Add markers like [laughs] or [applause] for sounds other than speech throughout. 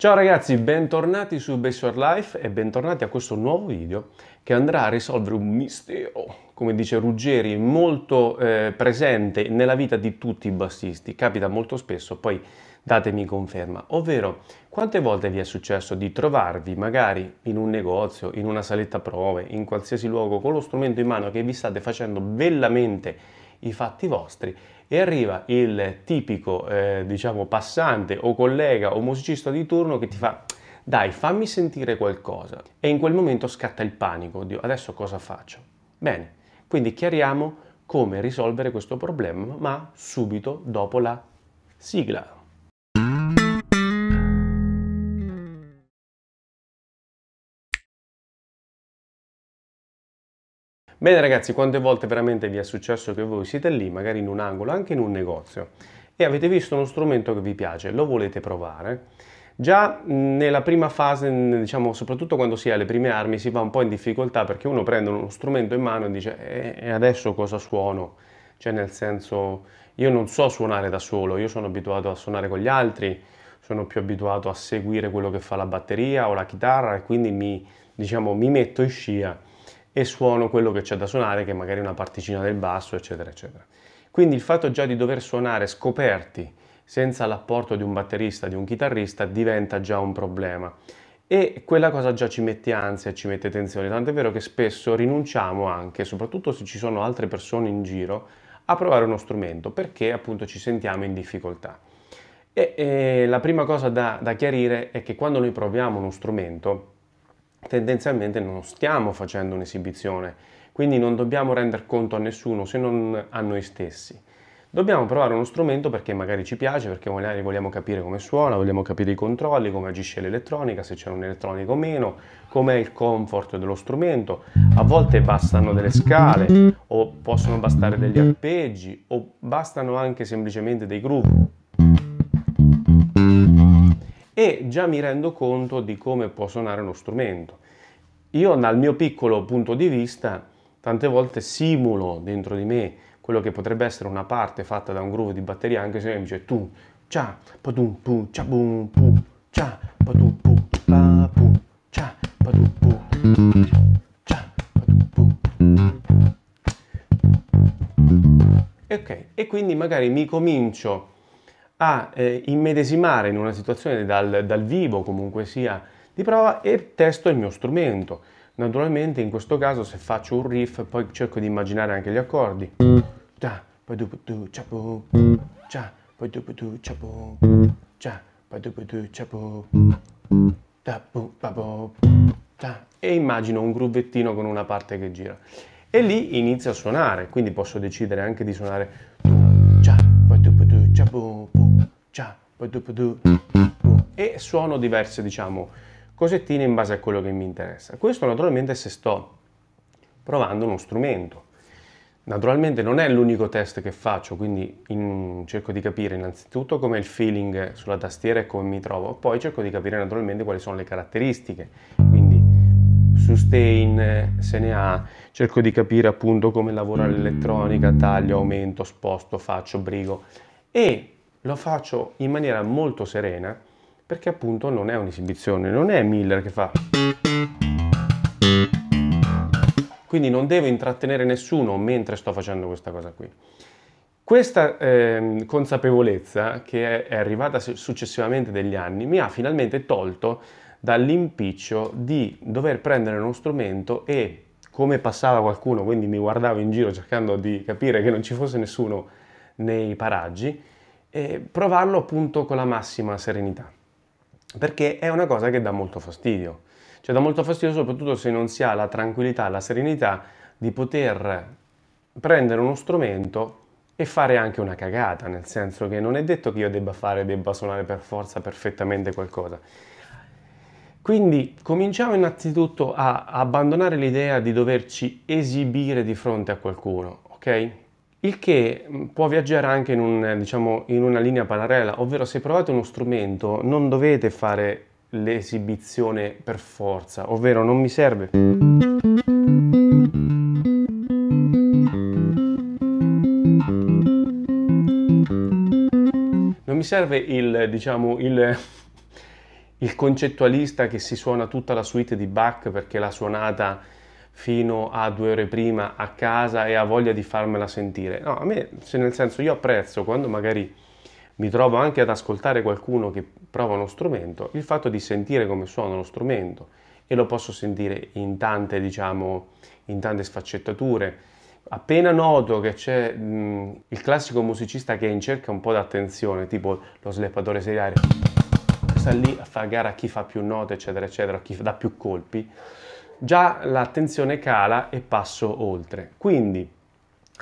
Ciao ragazzi, bentornati su Base Your Life e bentornati a questo nuovo video che andrà a risolvere un mistero, come dice Ruggeri, molto eh, presente nella vita di tutti i bassisti, capita molto spesso, poi datemi conferma, ovvero quante volte vi è successo di trovarvi magari in un negozio, in una saletta prove, in qualsiasi luogo con lo strumento in mano che vi state facendo bellamente i fatti vostri e arriva il tipico, eh, diciamo, passante o collega o musicista di turno che ti fa dai, fammi sentire qualcosa. E in quel momento scatta il panico, oddio, adesso cosa faccio? Bene, quindi chiariamo come risolvere questo problema, ma subito dopo la sigla. Bene ragazzi, quante volte veramente vi è successo che voi siete lì, magari in un angolo, anche in un negozio, e avete visto uno strumento che vi piace, lo volete provare? Già nella prima fase, diciamo, soprattutto quando si ha le prime armi, si va un po' in difficoltà perché uno prende uno strumento in mano e dice e adesso cosa suono? Cioè nel senso, io non so suonare da solo, io sono abituato a suonare con gli altri, sono più abituato a seguire quello che fa la batteria o la chitarra e quindi mi, diciamo, mi metto in scia e suono quello che c'è da suonare, che magari è una particina del basso, eccetera, eccetera. Quindi il fatto già di dover suonare scoperti senza l'apporto di un batterista, di un chitarrista, diventa già un problema. E quella cosa già ci mette ansia, ci mette tensione, tant'è vero che spesso rinunciamo anche, soprattutto se ci sono altre persone in giro, a provare uno strumento perché appunto ci sentiamo in difficoltà. E, e la prima cosa da, da chiarire è che quando noi proviamo uno strumento, tendenzialmente non stiamo facendo un'esibizione, quindi non dobbiamo rendere conto a nessuno se non a noi stessi. Dobbiamo provare uno strumento perché magari ci piace, perché magari vogliamo capire come suona, vogliamo capire i controlli, come agisce l'elettronica, se c'è un elettronico o meno, com'è il comfort dello strumento. A volte bastano delle scale o possono bastare degli arpeggi o bastano anche semplicemente dei groove e già mi rendo conto di come può suonare uno strumento. Io dal mio piccolo punto di vista tante volte simulo dentro di me quello che potrebbe essere una parte fatta da un groove di batteria anche se mi dice tu, cia, patum, pu, cia, bum, pu, cia, patum, pu, pa, pu, cia, patum, pu, cia, patum, pu. Ok, e quindi magari mi comincio a eh, immedesimare in una situazione dal, dal vivo comunque sia di prova e testo il mio strumento. Naturalmente in questo caso se faccio un riff poi cerco di immaginare anche gli accordi. E immagino un groovettino con una parte che gira. E lì inizio a suonare, quindi posso decidere anche di suonare e suono diverse diciamo cosettine in base a quello che mi interessa questo naturalmente se sto provando uno strumento naturalmente non è l'unico test che faccio quindi in, cerco di capire innanzitutto com'è il feeling sulla tastiera e come mi trovo poi cerco di capire naturalmente quali sono le caratteristiche quindi sustain se ne ha, cerco di capire appunto come lavora l'elettronica, taglio, aumento, sposto, faccio, brigo e lo faccio in maniera molto serena perché appunto non è un'esibizione, non è Miller che fa... Quindi non devo intrattenere nessuno mentre sto facendo questa cosa qui. Questa eh, consapevolezza, che è arrivata successivamente degli anni, mi ha finalmente tolto dall'impiccio di dover prendere uno strumento e, come passava qualcuno, quindi mi guardavo in giro cercando di capire che non ci fosse nessuno nei paraggi e provarlo appunto con la massima serenità, perché è una cosa che dà molto fastidio, cioè dà molto fastidio soprattutto se non si ha la tranquillità, la serenità di poter prendere uno strumento e fare anche una cagata, nel senso che non è detto che io debba fare, debba suonare per forza perfettamente qualcosa. Quindi cominciamo innanzitutto a abbandonare l'idea di doverci esibire di fronte a qualcuno, ok? il che mm, può viaggiare anche in, un, eh, diciamo, in una linea parallela, ovvero se provate uno strumento non dovete fare l'esibizione per forza, ovvero non mi serve. Non mi serve il, diciamo, il, [laughs] il concettualista che si suona tutta la suite di Bach perché l'ha suonata fino a due ore prima a casa e ha voglia di farmela sentire. No, a me, se nel senso, io apprezzo quando magari mi trovo anche ad ascoltare qualcuno che prova uno strumento, il fatto di sentire come suona lo strumento e lo posso sentire in tante, diciamo, in tante sfaccettature. Appena noto che c'è mh, il classico musicista che è in cerca un po' d'attenzione, tipo lo sleppatore seriale, sta lì a fare gara a chi fa più note, eccetera, eccetera, a chi dà più colpi, già l'attenzione cala e passo oltre. Quindi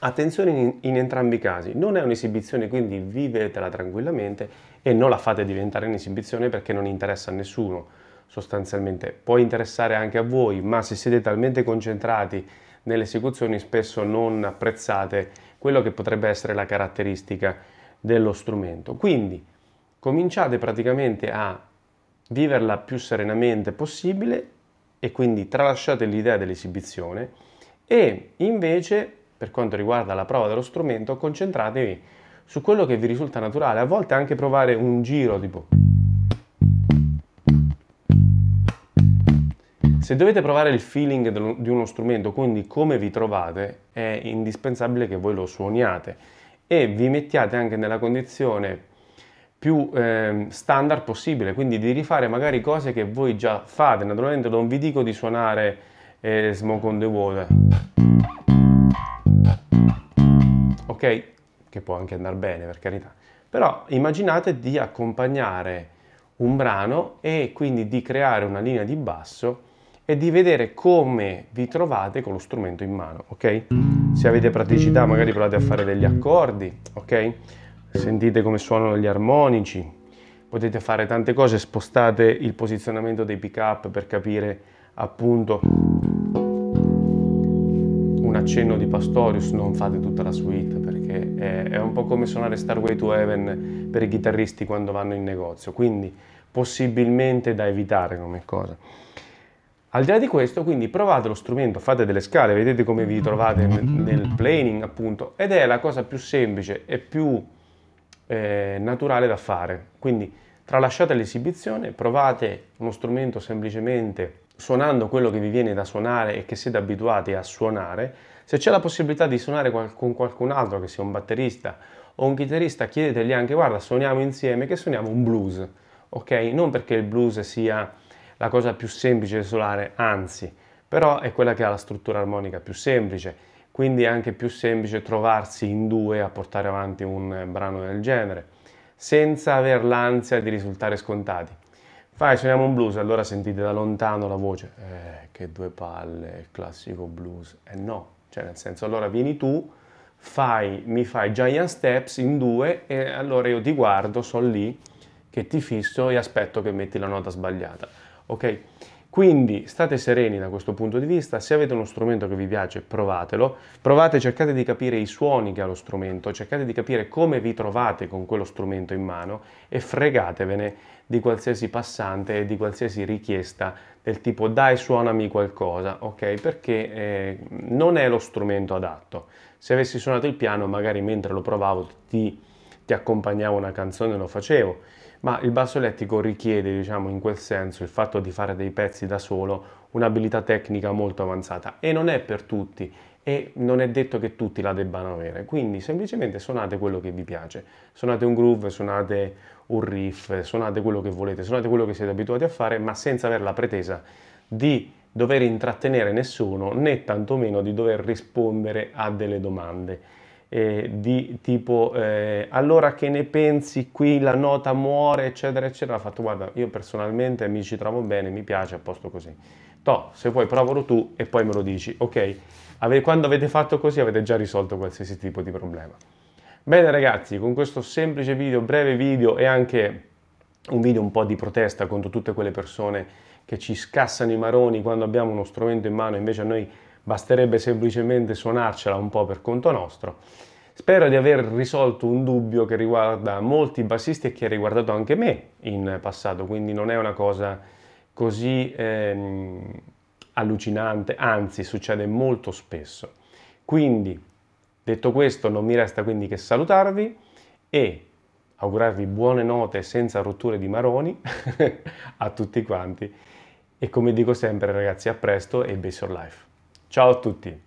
attenzione in, in entrambi i casi, non è un'esibizione quindi vivetela tranquillamente e non la fate diventare un'esibizione perché non interessa a nessuno sostanzialmente. Può interessare anche a voi, ma se siete talmente concentrati nelle esecuzioni spesso non apprezzate quello che potrebbe essere la caratteristica dello strumento. Quindi cominciate praticamente a viverla più serenamente possibile e quindi tralasciate l'idea dell'esibizione e invece per quanto riguarda la prova dello strumento concentratevi su quello che vi risulta naturale, a volte anche provare un giro tipo Se dovete provare il feeling di uno strumento, quindi come vi trovate, è indispensabile che voi lo suoniate e vi mettiate anche nella condizione più eh, standard possibile, quindi di rifare magari cose che voi già fate. Naturalmente non vi dico di suonare eh, Smoke on the Water. Ok? Che può anche andare bene, per carità. Però immaginate di accompagnare un brano e quindi di creare una linea di basso e di vedere come vi trovate con lo strumento in mano, ok? Se avete praticità magari provate a fare degli accordi, ok? Sentite come suonano gli armonici, potete fare tante cose, spostate il posizionamento dei pick up per capire appunto un accenno di Pastorius, non fate tutta la suite perché è, è un po' come suonare Starway to Heaven per i chitarristi quando vanno in negozio, quindi possibilmente da evitare come cosa. Al di là di questo, quindi provate lo strumento, fate delle scale, vedete come vi trovate nel, nel planing appunto, ed è la cosa più semplice e più eh, naturale da fare. Quindi tralasciate l'esibizione, provate uno strumento semplicemente suonando quello che vi viene da suonare e che siete abituati a suonare. Se c'è la possibilità di suonare con qualcun altro, che sia un batterista o un chitarrista, chiedetegli anche guarda suoniamo insieme che suoniamo un blues, ok? Non perché il blues sia la cosa più semplice da suonare, anzi, però è quella che ha la struttura armonica più semplice quindi è anche più semplice trovarsi in due a portare avanti un eh, brano del genere, senza aver l'ansia di risultare scontati. Fai, suoniamo un blues, allora sentite da lontano la voce, eh, che due palle, il classico blues. Eh no, cioè nel senso, allora vieni tu, fai, mi fai giant steps in due e allora io ti guardo, sono lì, che ti fisso e aspetto che metti la nota sbagliata. Ok? Quindi state sereni da questo punto di vista, se avete uno strumento che vi piace provatelo, provate, cercate di capire i suoni che ha lo strumento, cercate di capire come vi trovate con quello strumento in mano e fregatevene di qualsiasi passante e di qualsiasi richiesta del tipo dai suonami qualcosa, ok? Perché eh, non è lo strumento adatto. Se avessi suonato il piano magari mentre lo provavo ti, ti accompagnavo una canzone e lo facevo ma il basso elettrico richiede, diciamo, in quel senso, il fatto di fare dei pezzi da solo, un'abilità tecnica molto avanzata e non è per tutti e non è detto che tutti la debbano avere, quindi semplicemente suonate quello che vi piace, suonate un groove, suonate un riff, suonate quello che volete, suonate quello che siete abituati a fare, ma senza avere la pretesa di dover intrattenere nessuno né tantomeno di dover rispondere a delle domande eh, di tipo eh, allora che ne pensi qui la nota muore eccetera eccetera ha fatto guarda io personalmente mi ci trovo bene mi piace a posto così to se vuoi provalo tu e poi me lo dici ok Ave quando avete fatto così avete già risolto qualsiasi tipo di problema bene ragazzi con questo semplice video breve video e anche un video un po' di protesta contro tutte quelle persone che ci scassano i maroni quando abbiamo uno strumento in mano invece a noi basterebbe semplicemente suonarcela un po' per conto nostro. Spero di aver risolto un dubbio che riguarda molti bassisti e che ha riguardato anche me in passato, quindi non è una cosa così ehm, allucinante, anzi succede molto spesso. Quindi, detto questo, non mi resta quindi che salutarvi e augurarvi buone note senza rotture di maroni [laughs] a tutti quanti. E come dico sempre ragazzi, a presto e Base Your Life. Ciao a tutti!